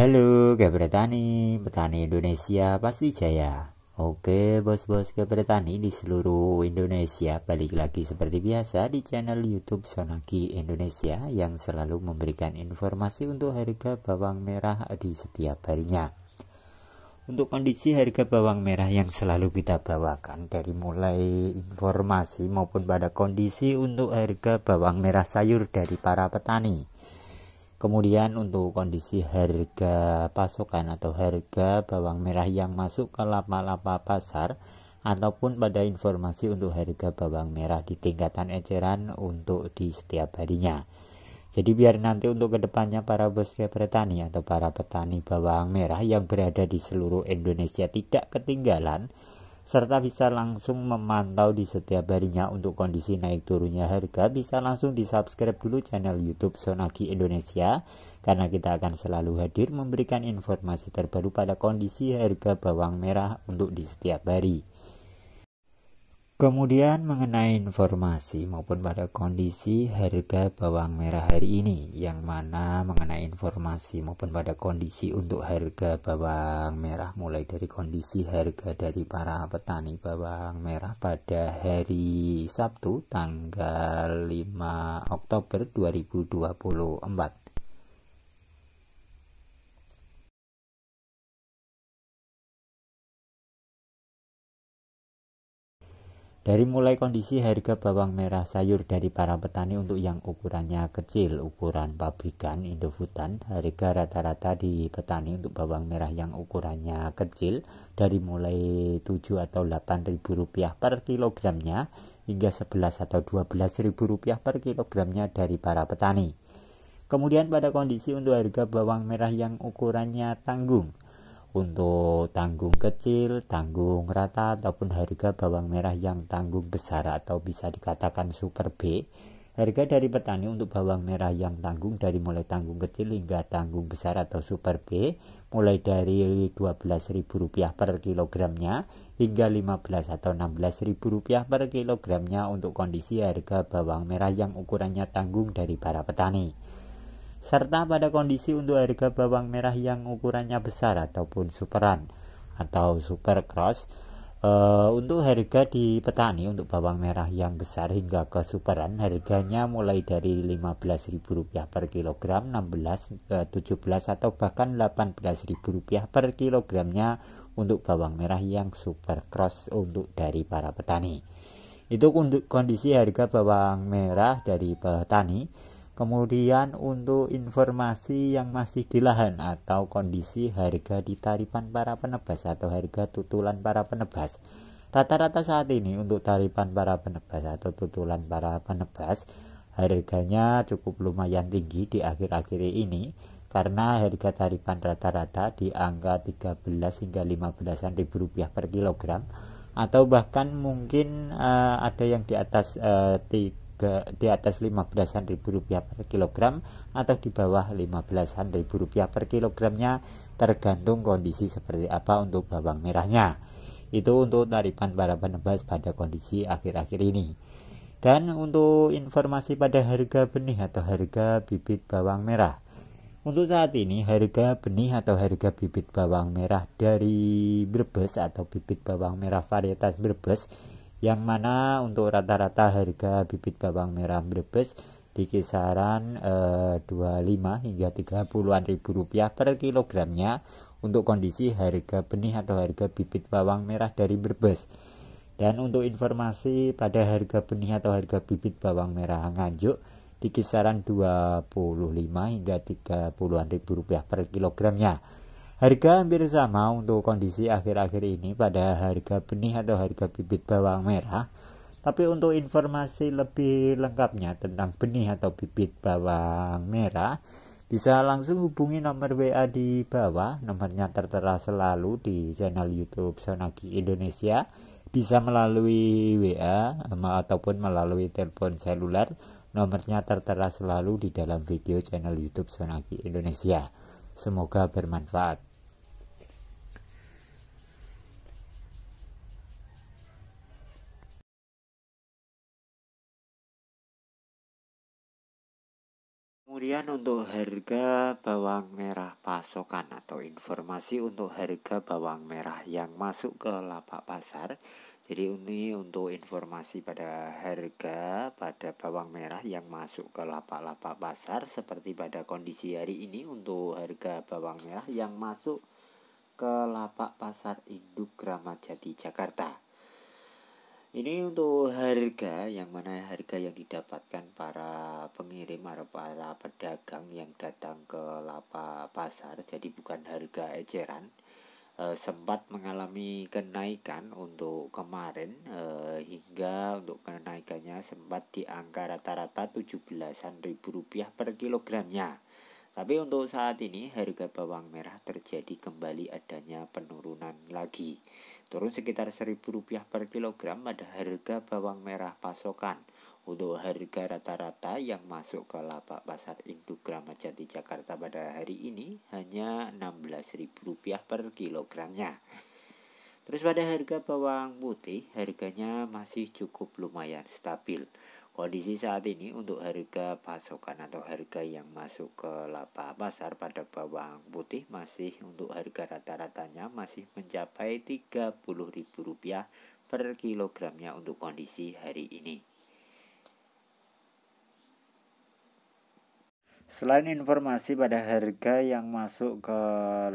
Halo Gabretani, petani Indonesia pasti jaya. Oke bos-bos Gabretani di seluruh Indonesia balik lagi seperti biasa di channel YouTube Sonaki Indonesia yang selalu memberikan informasi untuk harga bawang merah di setiap harinya. Untuk kondisi harga bawang merah yang selalu kita bawakan dari mulai informasi maupun pada kondisi untuk harga bawang merah sayur dari para petani Kemudian untuk kondisi harga pasokan atau harga bawang merah yang masuk ke lapak-lapak pasar ataupun pada informasi untuk harga bawang merah di tingkatan eceran untuk di setiap harinya. Jadi biar nanti untuk kedepannya para bos petani atau para petani bawang merah yang berada di seluruh Indonesia tidak ketinggalan serta bisa langsung memantau di setiap harinya untuk kondisi naik turunnya harga bisa langsung di subscribe dulu channel youtube sonaki Indonesia karena kita akan selalu hadir memberikan informasi terbaru pada kondisi harga bawang merah untuk di setiap hari Kemudian mengenai informasi maupun pada kondisi harga bawang merah hari ini yang mana mengenai informasi maupun pada kondisi untuk harga bawang merah mulai dari kondisi harga dari para petani bawang merah pada hari Sabtu tanggal 5 Oktober 2024 Dari mulai kondisi harga bawang merah sayur dari para petani untuk yang ukurannya kecil, ukuran pabrikan Indofutan, harga rata-rata di petani untuk bawang merah yang ukurannya kecil dari mulai 7 atau 8 ribu rupiah per kilogramnya hingga 11 atau 12 ribu rupiah per kilogramnya dari para petani. Kemudian pada kondisi untuk harga bawang merah yang ukurannya tanggung, untuk tanggung kecil, tanggung rata ataupun harga bawang merah yang tanggung besar atau bisa dikatakan super B. Harga dari petani untuk bawang merah yang tanggung dari mulai tanggung kecil hingga tanggung besar atau super B mulai dari Rp12.000 per kilogramnya hingga rp 15 atau 16.000 rupiah per kilogramnya untuk kondisi harga bawang merah yang ukurannya tanggung dari para petani serta pada kondisi untuk harga bawang merah yang ukurannya besar ataupun superan atau super cross uh, untuk harga di petani untuk bawang merah yang besar hingga ke superan harganya mulai dari Rp15.000 per kilogram 16 uh, 17 atau bahkan Rp18.000 per kilogramnya untuk bawang merah yang super cross untuk dari para petani itu untuk kondisi harga bawang merah dari petani Kemudian untuk informasi yang masih di lahan atau kondisi harga di taripan para penebas atau harga tutulan para penebas. Rata-rata saat ini untuk taripan para penebas atau tutulan para penebas harganya cukup lumayan tinggi di akhir-akhir ini karena harga taripan rata-rata di angka 13 hingga 15 ribu rupiah per kilogram atau bahkan mungkin uh, ada yang di atas uh, di atas ribu rupiah per kilogram atau di bawah ribu rupiah per kilogramnya tergantung kondisi seperti apa untuk bawang merahnya itu untuk tarikan para penebas pada kondisi akhir-akhir ini dan untuk informasi pada harga benih atau harga bibit bawang merah untuk saat ini harga benih atau harga bibit bawang merah dari Brebes atau bibit bawang merah varietas Brebes yang mana untuk rata-rata harga bibit bawang merah Brebes di kisaran eh, 25 hingga 30-an ribu rupiah per kilogramnya untuk kondisi harga benih atau harga bibit bawang merah dari Brebes. Dan untuk informasi pada harga benih atau harga bibit bawang merah Nganjuk di kisaran 25 hingga 30-an ribu rupiah per kilogramnya. Harga hampir sama untuk kondisi akhir-akhir ini pada harga benih atau harga bibit bawang merah. Tapi untuk informasi lebih lengkapnya tentang benih atau bibit bawang merah, bisa langsung hubungi nomor WA di bawah. Nomornya tertera selalu di channel YouTube Sonagi Indonesia. Bisa melalui WA ataupun melalui telepon seluler. Nomornya tertera selalu di dalam video channel YouTube Sonagi Indonesia. Semoga bermanfaat. Kemudian untuk harga bawang merah pasokan atau informasi untuk harga bawang merah yang masuk ke lapak pasar. Jadi ini untuk informasi pada harga pada bawang merah yang masuk ke lapak-lapak pasar seperti pada kondisi hari ini untuk harga bawang merah yang masuk ke lapak pasar induk ramadjati Jakarta ini untuk harga yang mana harga yang didapatkan para pengirim atau para pedagang yang datang ke lapak pasar jadi bukan harga eceran e, sempat mengalami kenaikan untuk kemarin e, hingga untuk kenaikannya sempat di angka rata-rata 17-an ribu rupiah per kilogramnya tapi untuk saat ini harga bawang merah terjadi kembali adanya penurunan lagi turun sekitar Rp1.000 per kilogram pada harga bawang merah pasokan. Untuk harga rata-rata yang masuk ke lapak pasar induk Jati Jakarta pada hari ini hanya Rp16.000 per kilogramnya. Terus pada harga bawang putih harganya masih cukup lumayan stabil. Kondisi saat ini untuk harga pasokan atau harga yang masuk ke laba pasar pada bawang putih masih untuk harga rata-ratanya masih mencapai Rp30.000 per kilogramnya untuk kondisi hari ini. Selain informasi pada harga yang masuk ke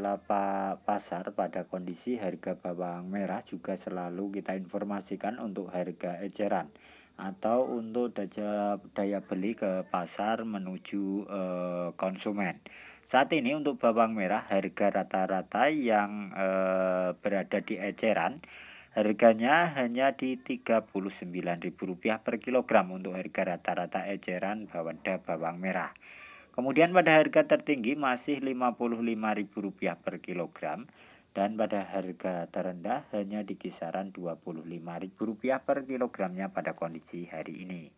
lapa pasar pada kondisi harga bawang merah juga selalu kita informasikan untuk harga eceran atau untuk daya, daya beli ke pasar menuju e, konsumen. Saat ini untuk bawang merah harga rata-rata yang e, berada di eceran harganya hanya di Rp39.000 per kilogram untuk harga rata-rata eceran pada bawang merah. Kemudian pada harga tertinggi masih Rp55.000 per kilogram dan pada harga terendah hanya di kisaran Rp25.000 per kilogramnya pada kondisi hari ini.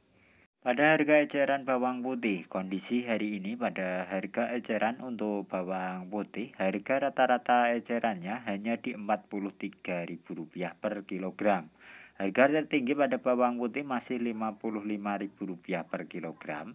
Pada harga eceran bawang putih, kondisi hari ini pada harga eceran untuk bawang putih, harga rata-rata ecerannya hanya di Rp43.000 per kilogram. Harga tertinggi pada bawang putih masih Rp55.000 per kilogram